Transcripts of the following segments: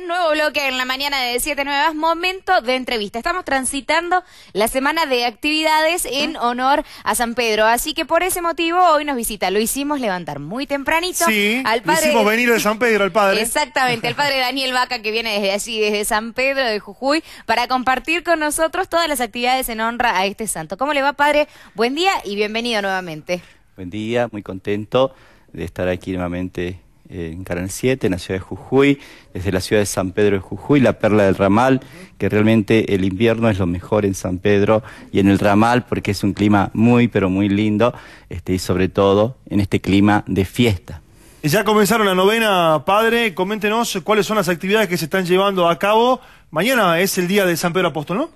nuevo bloque en la mañana de Siete Nuevas, momento de entrevista. Estamos transitando la semana de actividades en honor a San Pedro, así que por ese motivo hoy nos visita. Lo hicimos levantar muy tempranito sí, al Lo hicimos venir de San Pedro, al padre. Exactamente, el padre Daniel Vaca que viene desde allí, desde San Pedro de Jujuy, para compartir con nosotros todas las actividades en honra a este santo. ¿Cómo le va, padre? Buen día y bienvenido nuevamente. Buen día, muy contento de estar aquí nuevamente en Canal 7, en la ciudad de Jujuy, desde la ciudad de San Pedro de Jujuy, la perla del ramal, que realmente el invierno es lo mejor en San Pedro y en el ramal porque es un clima muy, pero muy lindo, este, y sobre todo en este clima de fiesta. Ya comenzaron la novena, padre, coméntenos cuáles son las actividades que se están llevando a cabo. Mañana es el día de San Pedro Apóstol, ¿no?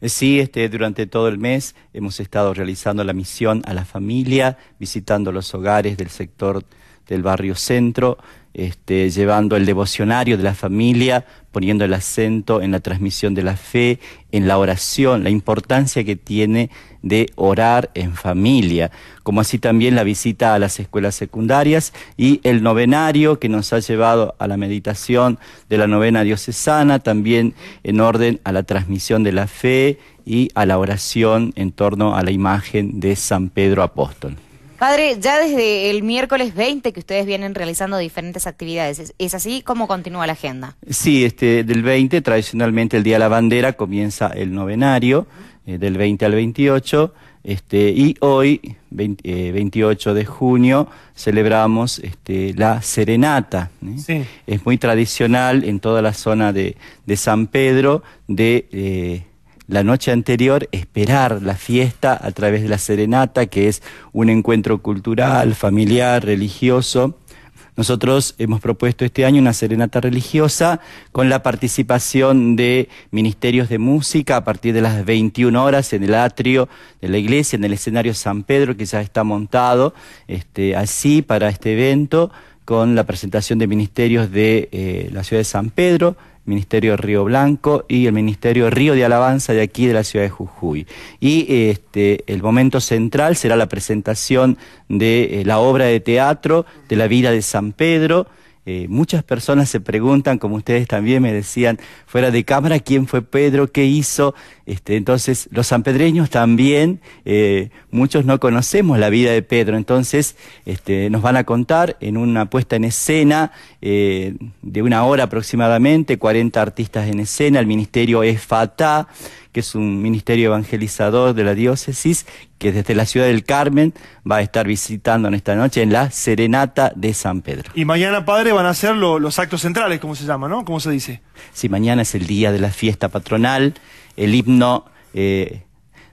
Eh, sí, este, durante todo el mes hemos estado realizando la misión a la familia, visitando los hogares del sector del barrio centro, este, llevando el devocionario de la familia, poniendo el acento en la transmisión de la fe, en la oración, la importancia que tiene de orar en familia, como así también la visita a las escuelas secundarias y el novenario que nos ha llevado a la meditación de la novena diocesana, también en orden a la transmisión de la fe y a la oración en torno a la imagen de San Pedro Apóstol. Padre, ya desde el miércoles 20 que ustedes vienen realizando diferentes actividades, ¿es así? ¿Cómo continúa la agenda? Sí, este, del 20, tradicionalmente el Día de la Bandera comienza el novenario, eh, del 20 al 28, este, y hoy, 28 eh, de junio, celebramos este, la serenata. ¿eh? Es muy tradicional en toda la zona de San Pedro de la noche anterior esperar la fiesta a través de la serenata, que es un encuentro cultural, familiar, religioso. Nosotros hemos propuesto este año una serenata religiosa con la participación de ministerios de música a partir de las 21 horas en el atrio de la iglesia, en el escenario San Pedro, que ya está montado este, así para este evento, con la presentación de ministerios de eh, la ciudad de San Pedro, Ministerio Río Blanco y el Ministerio Río de Alabanza de aquí de la ciudad de Jujuy. Y este, el momento central será la presentación de eh, la obra de teatro de la vida de San Pedro. Eh, muchas personas se preguntan, como ustedes también me decían fuera de cámara, quién fue Pedro, qué hizo. Este, entonces, los sanpedreños también, eh, muchos no conocemos la vida de Pedro, entonces este, nos van a contar en una puesta en escena eh, de una hora aproximadamente, 40 artistas en escena, el ministerio es Fatah que es un ministerio evangelizador de la diócesis, que desde la ciudad del Carmen va a estar visitando en esta noche en la Serenata de San Pedro. Y mañana, padre, van a ser los actos centrales, ¿cómo se llama, ¿no? ¿Cómo se dice? Sí, mañana es el día de la fiesta patronal, el himno... Eh,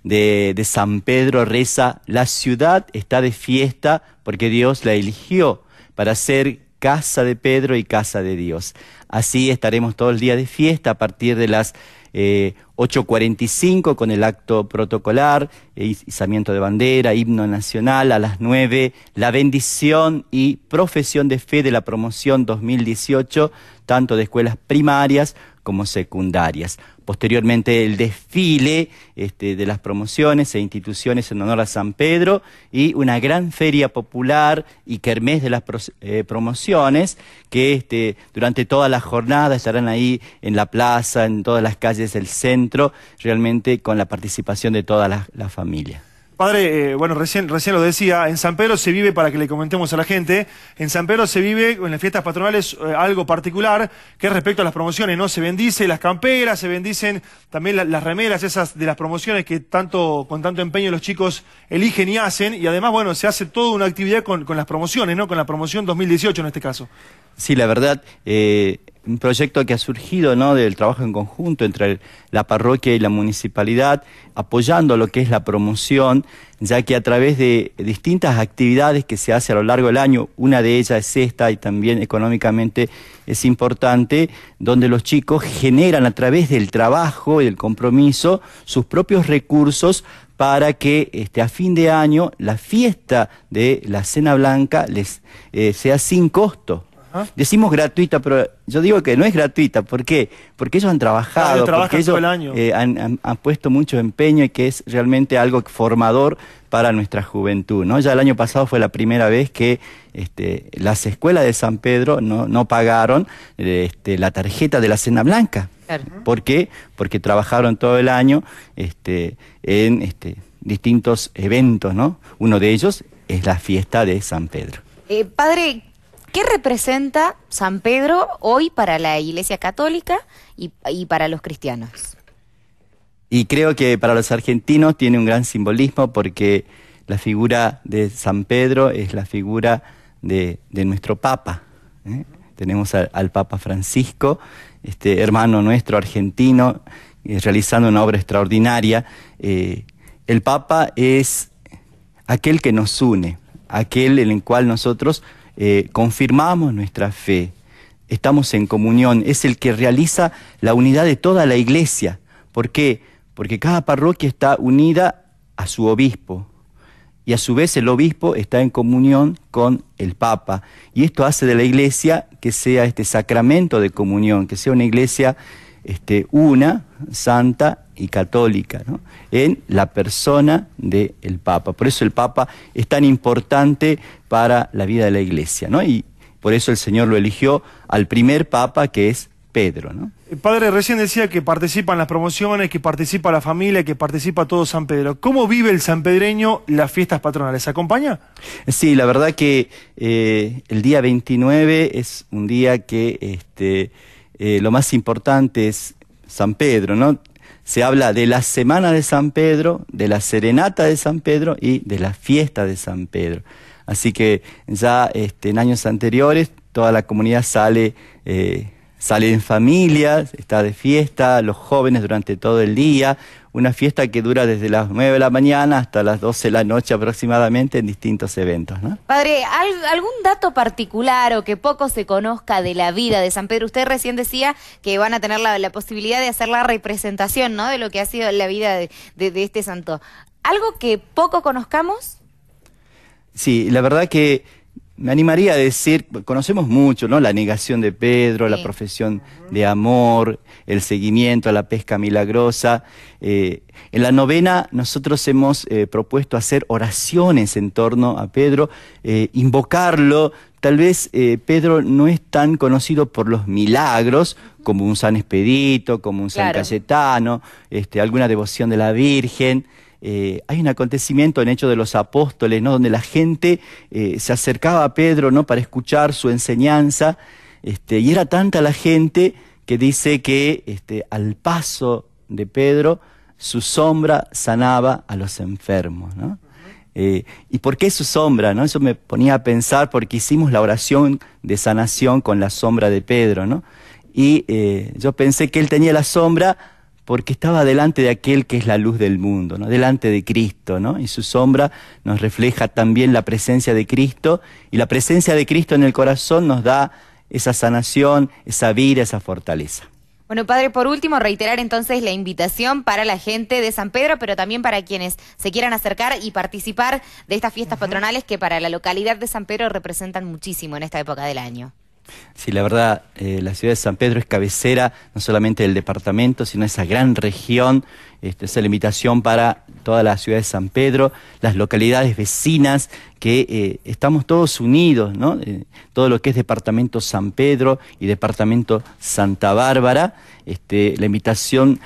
de, de, San Pedro reza, la ciudad está de fiesta porque Dios la eligió para ser casa de Pedro y casa de Dios. Así estaremos todo el día de fiesta a partir de las 8.45 eh, con el acto protocolar, eh, izamiento de bandera, himno nacional, a las 9 la bendición y profesión de fe de la promoción 2018, tanto de escuelas primarias como secundarias posteriormente el desfile este, de las promociones e instituciones en honor a San Pedro y una gran feria popular y kermés de las eh, promociones que este, durante toda la jornada estarán ahí en la plaza, en todas las calles del centro, realmente con la participación de todas las la familias. Padre, eh, bueno, recién, recién lo decía, en San Pedro se vive, para que le comentemos a la gente, en San Pedro se vive en las fiestas patronales eh, algo particular que es respecto a las promociones, ¿no? Se bendice las camperas, se bendicen también las remeras, esas de las promociones que tanto, con tanto empeño los chicos eligen y hacen, y además, bueno, se hace toda una actividad con, las promociones, ¿no? Con la promoción 2018 en este caso. Sí, la verdad, eh, un proyecto que ha surgido ¿no? del trabajo en conjunto entre la parroquia y la municipalidad, apoyando lo que es la promoción, ya que a través de distintas actividades que se hace a lo largo del año, una de ellas es esta y también económicamente es importante, donde los chicos generan a través del trabajo y del compromiso sus propios recursos para que este, a fin de año la fiesta de la Cena Blanca les, eh, sea sin costo ¿Ah? Decimos gratuita, pero yo digo que no es gratuita. ¿Por qué? Porque ellos han trabajado, el año. Eh, han, puesto mucho empeño y que es realmente algo formador para nuestra juventud. ¿no? Ya el año pasado fue la primera vez que este, las escuelas de San Pedro no, no pagaron este, la tarjeta de la cena blanca. ¿Por qué? Porque trabajaron todo el año este, en este, distintos eventos, ¿no? Uno de ellos es la fiesta de San Pedro. Eh, padre, ¿Qué representa San Pedro hoy para la Iglesia Católica y, para los cristianos? Y creo que para los argentinos tiene un gran simbolismo porque la figura de San Pedro es la figura de, nuestro Papa. ¿eh? Tenemos al, Papa Francisco, este hermano nuestro argentino, eh, realizando una obra extraordinaria. Eh, el Papa es aquel que nos une, aquel en el cual nosotros eh, confirmamos nuestra fe, estamos en comunión, es el que realiza la unidad de toda la iglesia. ¿Por qué? Porque cada parroquia está unida a su obispo y a su vez el obispo está en comunión con el Papa. Y esto hace de la iglesia que sea este sacramento de comunión, que sea una iglesia este, una, santa y católica, ¿no? en la persona del Papa. Por eso el Papa es tan importante para la vida de la Iglesia, ¿no? y por eso el Señor lo eligió al primer Papa que es Pedro. Padre, recién decía que participan las promociones, que participa la familia, que participa todo San Pedro. ¿Cómo vive el sanpedreño las fiestas patronales? ¿Acompaña? Sí, la verdad que eh, el día 29 es un día que... Este, eh, lo más importante es San Pedro, ¿no? Se habla de la semana de San Pedro, de la serenata de San Pedro y de la fiesta de San Pedro. Así que ya este, en años anteriores toda la comunidad sale eh, Salen familias, está de fiesta, los jóvenes durante todo el día, una fiesta que dura desde las 9 de la mañana hasta las 12 de la noche aproximadamente en distintos eventos. ¿no? Padre, ¿algún dato particular o que poco se conozca de la vida de San Pedro? Usted recién decía que van a tener la, posibilidad de hacer la representación ¿no? de lo que ha sido la vida de, de este santo. ¿Algo que poco conozcamos? Sí, la verdad que me animaría a decir, conocemos mucho, ¿no? La negación de Pedro, la profesión de amor, el seguimiento a la pesca milagrosa. Eh, en la novena nosotros hemos eh, propuesto hacer oraciones en torno a Pedro, eh, invocarlo. Tal vez Pedro no es tan conocido por los milagros como un San Expedito, como un San Cayetano, este, alguna devoción de la Virgen. Eh, hay un acontecimiento en hecho de los Apóstoles, ¿no? donde la gente eh, se acercaba a Pedro ¿no? para escuchar su enseñanza, este, y era tanta la gente que dice que este, al paso de Pedro su sombra sanaba a los enfermos. ¿no? Eh, ¿Y por qué su sombra? ¿no? Eso me ponía a pensar porque hicimos la oración de sanación con la sombra de Pedro. ¿no? Y yo pensé que él tenía la sombra porque estaba delante de aquel que es la luz del mundo, ¿no? delante de Cristo, ¿no? y su sombra nos refleja también la presencia de Cristo, y la presencia de Cristo en el corazón nos da esa sanación, esa vida, esa fortaleza. Bueno, padre, por último, reiterar entonces la invitación para la gente de San Pedro, pero también para quienes se quieran acercar y participar de estas fiestas patronales que para la localidad de San Pedro representan muchísimo en esta época del año. Sí, la verdad, eh, la ciudad de San Pedro es cabecera no solamente del departamento, sino de esa gran región. Este, esa es la invitación para toda la ciudad de San Pedro, las localidades vecinas, que eh, estamos todos unidos, ¿no? Eh, todo lo que es departamento San Pedro y departamento Santa Bárbara. Este, la invitación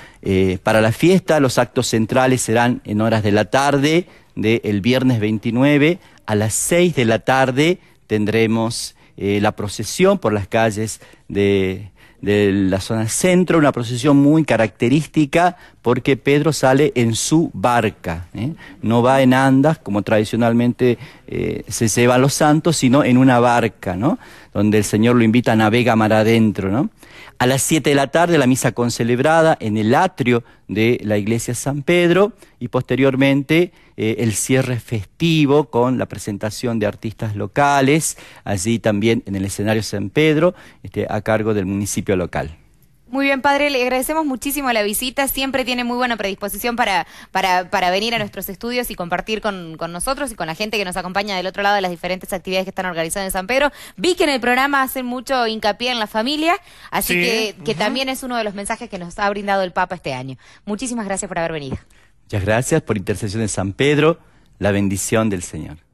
para la fiesta, los actos centrales serán en horas de la tarde del viernes 29 a las 6 de la tarde tendremos eh, la procesión por las calles de, la zona centro, una procesión muy característica porque Pedro sale en su barca, ¿eh? no va en andas como tradicionalmente eh, se llevan los santos, sino en una barca, ¿no? donde el Señor lo invita a navegar mar adentro. ¿no? A las 7 de la tarde la misa concelebrada en el atrio de la iglesia San Pedro y posteriormente eh, el cierre festivo con la presentación de artistas locales, allí también en el escenario San Pedro, este, a cargo del municipio local. Muy bien, padre, le agradecemos muchísimo la visita. Siempre tiene muy buena predisposición para, venir a nuestros estudios y compartir con, nosotros y con la gente que nos acompaña del otro lado de las diferentes actividades que están organizadas en San Pedro. Vi que en el programa hacen mucho hincapié en la familia, así que, también es uno de los mensajes que nos ha brindado el Papa este año. Muchísimas gracias por haber venido. Muchas gracias por intercesión de San Pedro, la bendición del Señor.